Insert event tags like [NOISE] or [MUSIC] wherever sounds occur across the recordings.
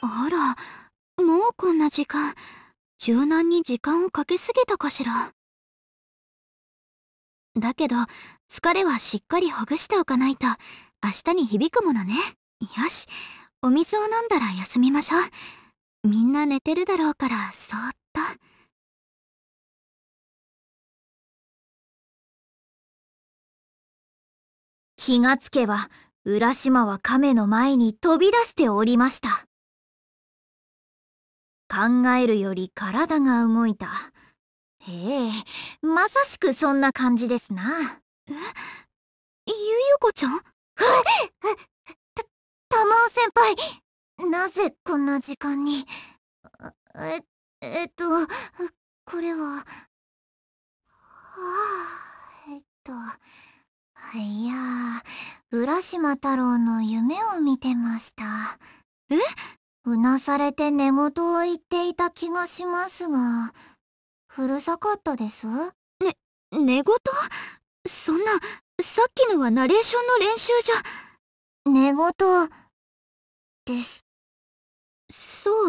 あら、もうこんな時間。柔軟に時間をかけすぎたかしら。だけど、疲れはしっかりほぐしておかないと、明日に響くものね。よし、お水を飲んだら休みましょう。みんな寝てるだろうから、そーっと。気がつけば、浦島は亀の前に飛び出しておりました。考えるより体が動いた。ええ、まさしくそんな感じですな。えゆゆこちゃんた、まお先輩なぜこんな時間に。え、えっと、これは。はあ、えっと、いや、浦島太郎の夢を見てました。えうなされて寝言を言っていた気がしますが、るさかったですね、寝言そんな、さっきのはナレーションの練習じゃ。寝言、です。そう。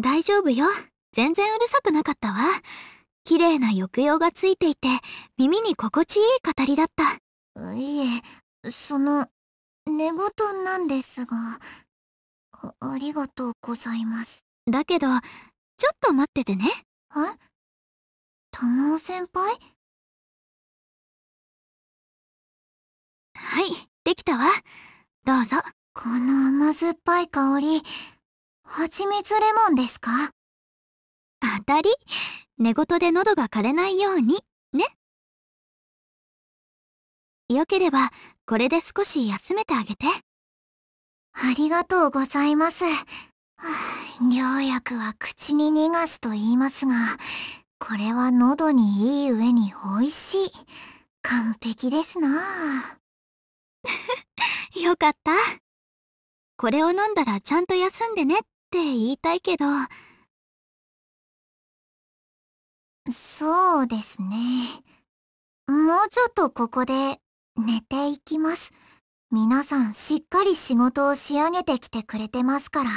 大丈夫よ。全然うるさくなかったわ。綺麗な抑揚がついていて、耳に心地いい語りだった。いえ、その、寝言なんですが。ありがとうございます。だけど、ちょっと待っててね。え玉尾先輩はい、できたわ。どうぞ。この甘酸っぱい香り、蜂蜜レモンですか当たり。寝言で喉が枯れないように、ね。よければ、これで少し休めてあげて。ありがとうございます。療薬は口に逃がしと言いますが、これは喉にいい上に美味しい。完璧ですな [LAUGHS] よかった。これを飲んだらちゃんと休んでねって言いたいけど。そうですね。もうちょっとここで寝ていきます。皆さんしっかり仕事を仕上げてきてくれてますから、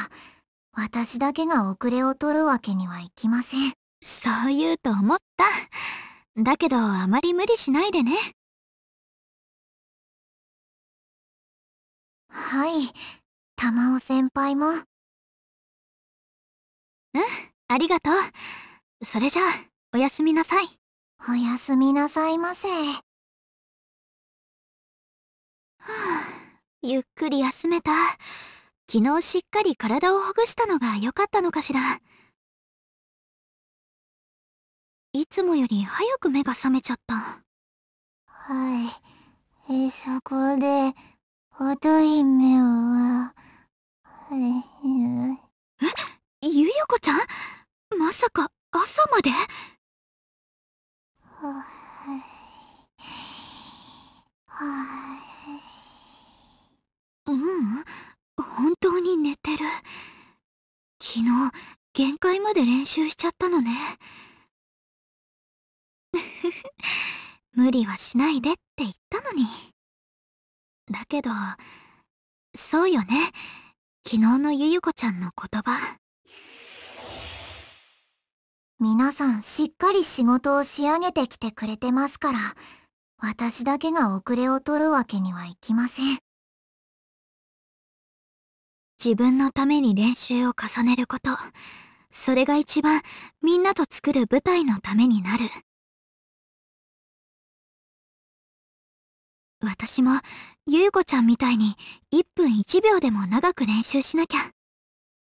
私だけが遅れを取るわけにはいきません。そう言うと思った。だけどあまり無理しないでね。はい、玉尾先輩も。うん、ありがとう。それじゃあ、おやすみなさい。おやすみなさいませ。[SIGHS] ゆっくり休めた。昨日しっかり体をほぐしたのが良かったのかしら。いつもより早く目が覚めちゃった。はい。え、そこで、乙姫は、はい。え、ゆゆこちゃんまさか朝まではい。はい。うん本当に寝てる昨日限界まで練習しちゃったのね [LAUGHS] 無理はしないでって言ったのにだけどそうよね昨日のゆゆこちゃんの言葉皆さんしっかり仕事を仕上げてきてくれてますから私だけが遅れを取るわけにはいきません自分のために練習を重ねること。それが一番みんなと作る舞台のためになる。私も、ゆうこちゃんみたいに1分1秒でも長く練習しなきゃ。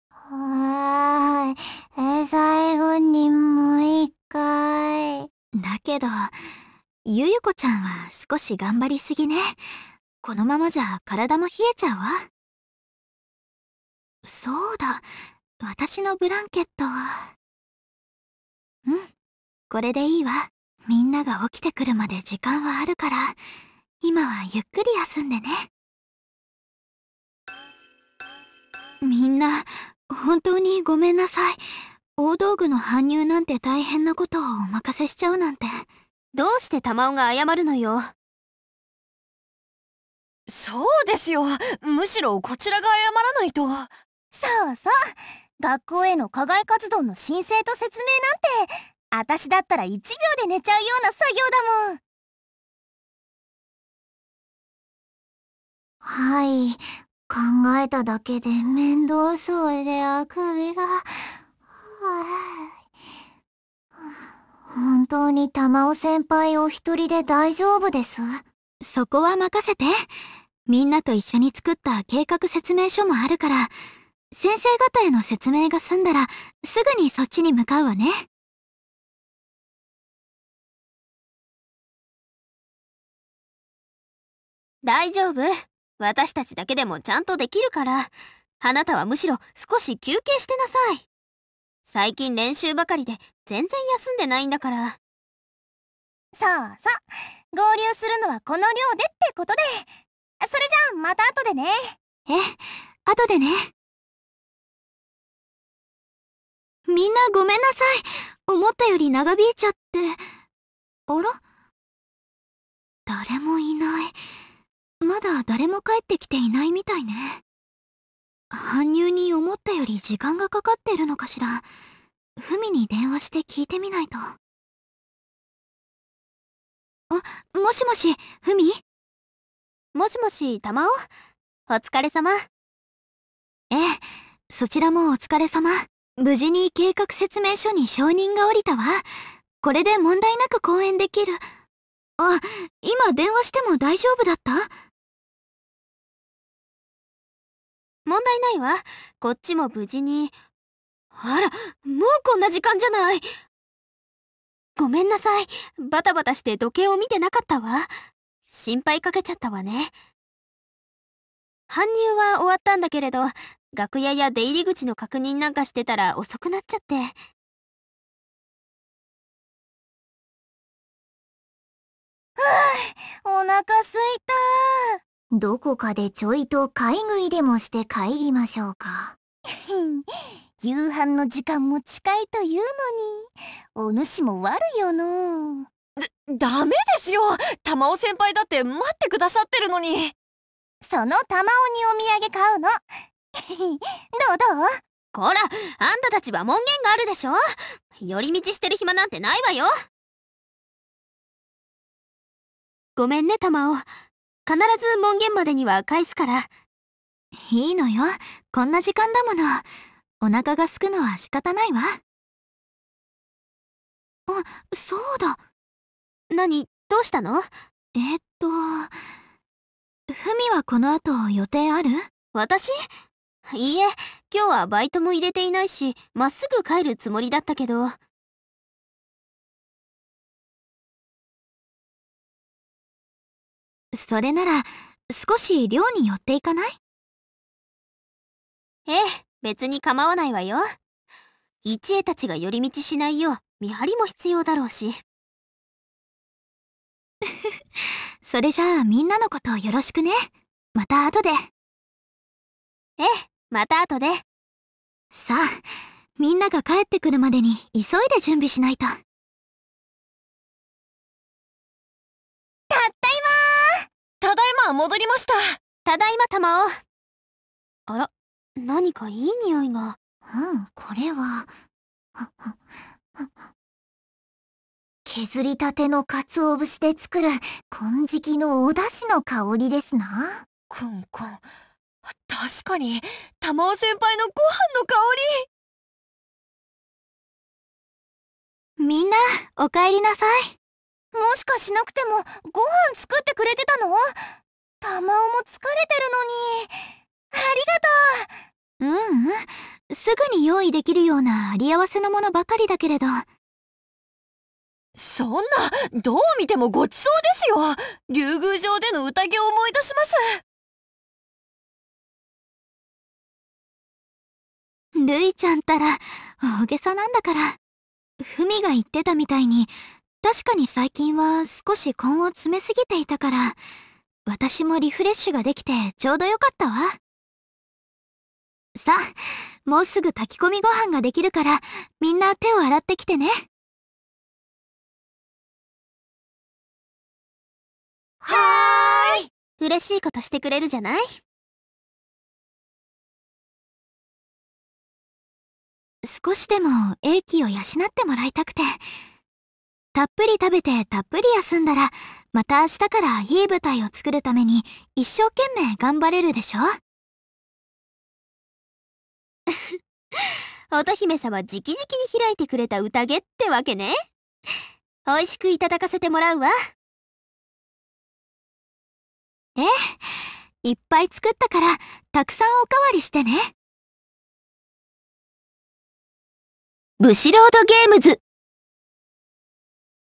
はーい。え、最後にもう一回。だけど、ゆゆこちゃんは少し頑張りすぎね。このままじゃ体も冷えちゃうわ。そうだ、私のブランケットは。うん、これでいいわ。みんなが起きてくるまで時間はあるから、今はゆっくり休んでね。みんな、本当にごめんなさい。大道具の搬入なんて大変なことをお任せしちゃうなんて。どうして玉尾が謝るのよ。そうですよ。むしろこちらが謝らないと。そうそう学校への課外活動の申請と説明なんて私だったら1秒で寝ちゃうような作業だもんはい考えただけで面倒そうであくびが本当に玉尾先輩お一人で大丈夫ですそこは任せてみんなと一緒に作った計画説明書もあるから先生方への説明が済んだらすぐにそっちに向かうわね。大丈夫。私たちだけでもちゃんとできるから。あなたはむしろ少し休憩してなさい。最近練習ばかりで全然休んでないんだから。そうそう。合流するのはこの量でってことで。それじゃあまた後でね。え、後でね。みんなごめんなさい。思ったより長引いちゃって。あら誰もいない。まだ誰も帰ってきていないみたいね。搬入に思ったより時間がかかってるのかしら。ふみに電話して聞いてみないと。あ、もしもし、ふみもしもし、たまおお疲れ様。ええ、そちらもお疲れ様。無事に計画説明書に承認が下りたわ。これで問題なく講演できる。あ、今電話しても大丈夫だった問題ないわ。こっちも無事に。あら、もうこんな時間じゃない。ごめんなさい。バタバタして時計を見てなかったわ。心配かけちゃったわね。搬入は終わったんだけれど、楽屋や出入り口の確認なんかしてたら遅くなっちゃって。はあ、お腹すいたどこかでちょいと買い食いでもして帰りましょうか [LAUGHS] 夕飯の時間も近いというのにお主も悪よのだダメですよ玉尾先輩だって待ってくださってるのにその玉尾にお土産買うのどうどうこら、あんたたちは門限があるでしょ寄り道してる暇なんてないわよごめんね、玉ま必ず門限までには返すから。いいのよ。こんな時間だもの。お腹がすくのは仕方ないわ。あ、そうだ。何、どうしたのえっと、ふみはこの後予定ある私いいえ今日はバイトも入れていないしまっすぐ帰るつもりだったけどそれなら少し寮に寄っていかないええ別に構わないわよ一恵たちが寄り道しないよう見張りも必要だろうし [LAUGHS] それじゃあみんなのことよろしくねまた後でええまた後で。さあ、みんなが帰ってくるまでに急いで準備しないと。たったいまただいま戻りましたただいま玉緒。あら、何かいい匂いが。うん、これは。削りたての鰹節で作る金色のお出汁の香りですな。くんくん。確かに玉尾先輩のご飯の香りみんなお帰りなさいもしかしなくてもご飯作ってくれてたの玉尾も疲れてるのにありがとううんうんすぐに用意できるようなあり合わせのものばかりだけれどそんなどう見てもごちそうですよ竜宮城での宴を思い出しまするいちゃんったら大げさなんだから。ふみが言ってたみたいに、確かに最近は少し根を詰めすぎていたから、私もリフレッシュができてちょうどよかったわ。さあ、もうすぐ炊き込みご飯ができるから、みんな手を洗ってきてね。はーい嬉しいことしてくれるじゃない少しでも英気を養ってもらいたくて。たっぷり食べてたっぷり休んだら、また明日からいい舞台を作るために一生懸命頑張れるでしょ乙姫様直々に開いてくれた宴ってわけね。美味しくいただかせてもらうわ。ええ、いっぱい作ったから、たくさんおかわりしてね。ブシロードゲームズ